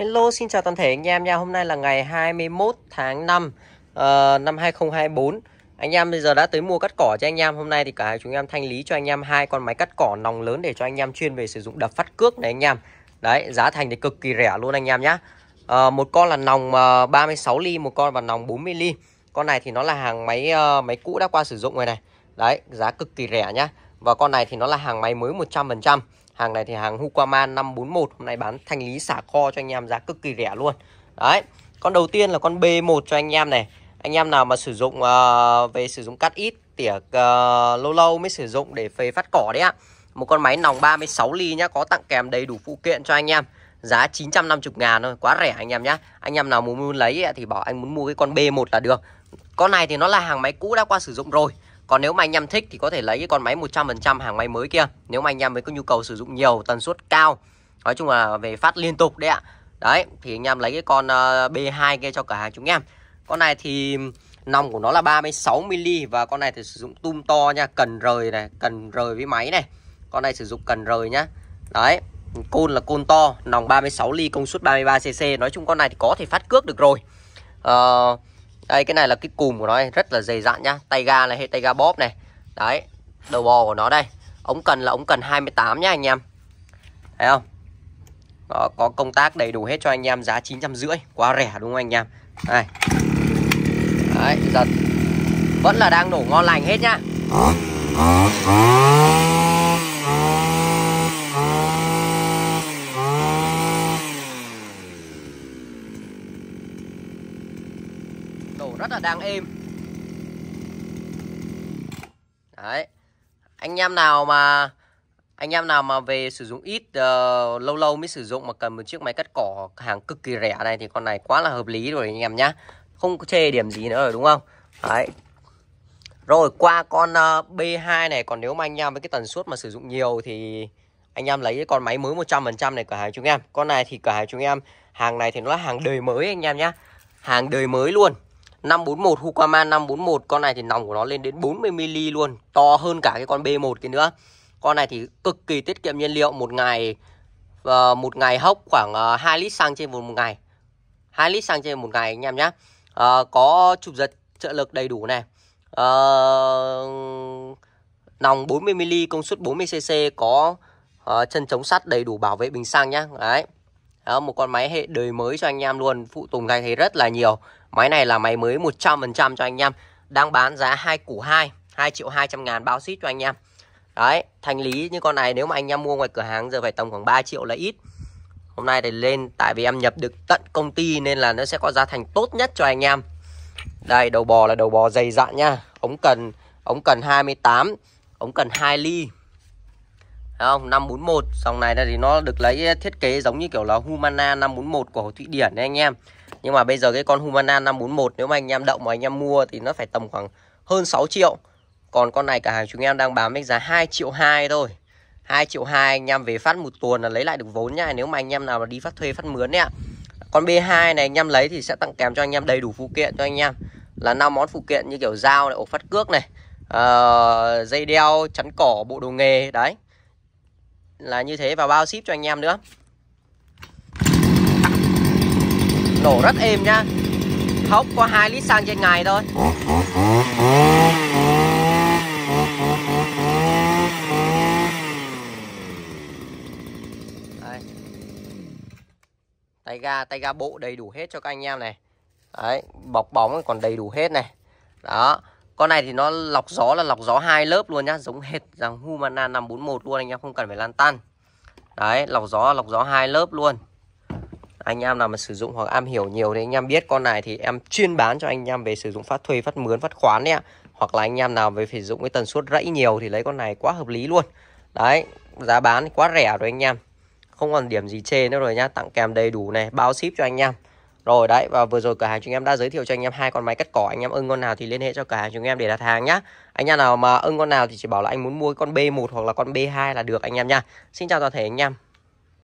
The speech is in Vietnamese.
Hello xin chào toàn thể anh em nha Hôm nay là ngày 21 tháng 5 uh, năm 2024 ờ, Anh em bây giờ đã tới mua cắt cỏ cho anh em Hôm nay thì cả chúng em thanh lý cho anh em hai con máy cắt cỏ nòng lớn Để cho anh em chuyên về sử dụng đập phát cước này anh em Đấy giá thành thì cực kỳ rẻ luôn anh em nhá uh, Một con là nòng ờ, uh, 36 ly Một con là nòng 40 ly Con này thì nó là hàng máy uh, máy cũ đã qua sử dụng rồi này Đấy giá cực kỳ rẻ nhá và con này thì nó là hàng máy mới 100%. Hàng này thì hàng Hukaman 541 hôm nay bán thanh lý xả kho cho anh em giá cực kỳ rẻ luôn. Đấy. Con đầu tiên là con B1 cho anh em này. Anh em nào mà sử dụng uh, về sử dụng cắt ít, tỉa uh, lâu lâu mới sử dụng để phê phát cỏ đấy ạ. Một con máy nòng 36 ly nhá, có tặng kèm đầy đủ phụ kiện cho anh em giá 950 ngàn thôi quá rẻ anh em nhá anh em nào muốn, muốn lấy thì bảo anh muốn mua cái con B1 là được con này thì nó là hàng máy cũ đã qua sử dụng rồi còn nếu mà anh em thích thì có thể lấy cái con máy 100% hàng máy mới kia Nếu mà anh em mới có nhu cầu sử dụng nhiều tần suất cao Nói chung là về phát liên tục đấy ạ Đấy thì anh em lấy cái con ờ, B2 kia cho cửa hàng chúng em Con này thì nòng của nó là 36mm Và con này thì sử dụng tum to nha Cần rời này, cần rời với máy này Con này sử dụng cần rời nhá Đấy Côn là côn to, nòng 36 ly công suất 33cc Nói chung con này thì có thể phát cước được rồi Ờ uh, đây cái này là cái cùm của nó này, rất là dày dặn nhá tay ga này hay tay ga bóp này đấy đầu bò của nó đây ống cần là ống cần 28 nhá anh em thấy không Đó, có công tác đầy đủ hết cho anh em giá 950 quá rẻ đúng không anh em này đấy giật vẫn là đang nổ ngon lành hết nhá rất là đang im đấy anh em nào mà anh em nào mà về sử dụng ít uh, lâu lâu mới sử dụng mà cần một chiếc máy cắt cỏ hàng cực kỳ rẻ này thì con này quá là hợp lý rồi anh em nhá không có chê điểm gì nữa rồi đúng không đấy rồi qua con uh, ờ, B2 này còn nếu mà anh em với cái tần suất mà sử dụng nhiều thì anh em lấy cái con máy mới 100% này cửa hàng chúng em con này thì cửa hàng chúng em hàng này thì nó là hàng đời mới anh em nhá hàng đời mới luôn 541 Hukama 541 con này thì nòng của nó lên đến 40 mm luôn, to hơn cả cái con B1 kia nữa. Con này thì cực kỳ tiết kiệm nhiên liệu, một ngày uh, một ngày hốc khoảng uh, ờ, 2 lít xăng trên một ngày. 2 lít xăng trên một ngày anh em nhé uh, ờ, có chụp giật trợ lực đầy đủ này. Uh, nòng 40 mm công suất 40 cc có uh, chân chống sắt đầy đủ bảo vệ bình xăng nhá. Đấy. Đó, một con máy hệ đời mới cho anh em luôn Phụ tùng thay thế rất là nhiều Máy này là máy mới 100% cho anh em Đang bán giá 2 củ 2 2 triệu 200 ngàn bao ship cho anh em Đấy, thành lý như con này nếu mà anh em mua ngoài cửa hàng giờ phải tầm khoảng 3 triệu là ít Hôm nay thì lên tại vì em nhập được tận công ty nên là nó sẽ có giá thành tốt nhất cho anh em Đây, đầu bò là đầu bò dày dặn nha Ống cần, ống cần 28, ống cần 2 ly Đấy không 541 dòng này thì nó được lấy thiết kế giống như kiểu là Humana 541 của Thụy Điển đấy anh em nhưng mà bây giờ cái con Humana 541 nếu mà anh em động mà anh em mua thì nó phải tầm khoảng hơn 6 triệu còn con này cả hàng chúng em đang bán với giá 2 triệu 2 thôi 2 triệu 2 anh em về phát một tuần là lấy lại được vốn nha Nếu mà anh em nào mà đi phát thuê phát mướn đấy ạ Con B2 này anh em lấy thì sẽ tặng kèm cho anh em đầy đủ phụ kiện cho anh em Là 5 món phụ kiện như kiểu dao này, ổ phát cước này uh, Dây đeo, chắn cỏ, bộ đồ nghề đấy là như thế và bao ship cho anh em nữa nổ rất êm nhá hốc có 2 lít xăng trên ngày thôi Đây. tay ga tay ga bộ đầy đủ hết cho các anh em này Đấy, bọc bóng còn đầy đủ hết này đó con này thì nó lọc gió là lọc gió hai lớp luôn nhá, giống hệt rằng Humana 541 luôn anh em không cần phải lan tan. Đấy, lọc gió lọc gió hai lớp luôn. Anh em nào mà sử dụng hoặc am hiểu nhiều thì anh em biết con này thì em chuyên bán cho anh em về sử dụng phát thuê, phát mướn, phát khoán đấy ạ. Hoặc là anh em nào về phải dụng cái tần suất rẫy nhiều thì lấy con này quá hợp lý luôn. Đấy, giá bán quá rẻ rồi anh em. Không còn điểm gì chê nữa rồi nhá, tặng kèm đầy đủ này, bao ship cho anh em. Rồi đấy và vừa rồi cửa hàng chúng em đã giới thiệu cho anh em hai con máy cắt cỏ anh em ưng con nào thì liên hệ cho cửa hàng chúng em để đặt hàng nhá. Anh em nào mà ưng con nào thì chỉ bảo là anh muốn mua con B1 hoặc là con B2 là được anh em nha. Xin chào toàn thể anh em.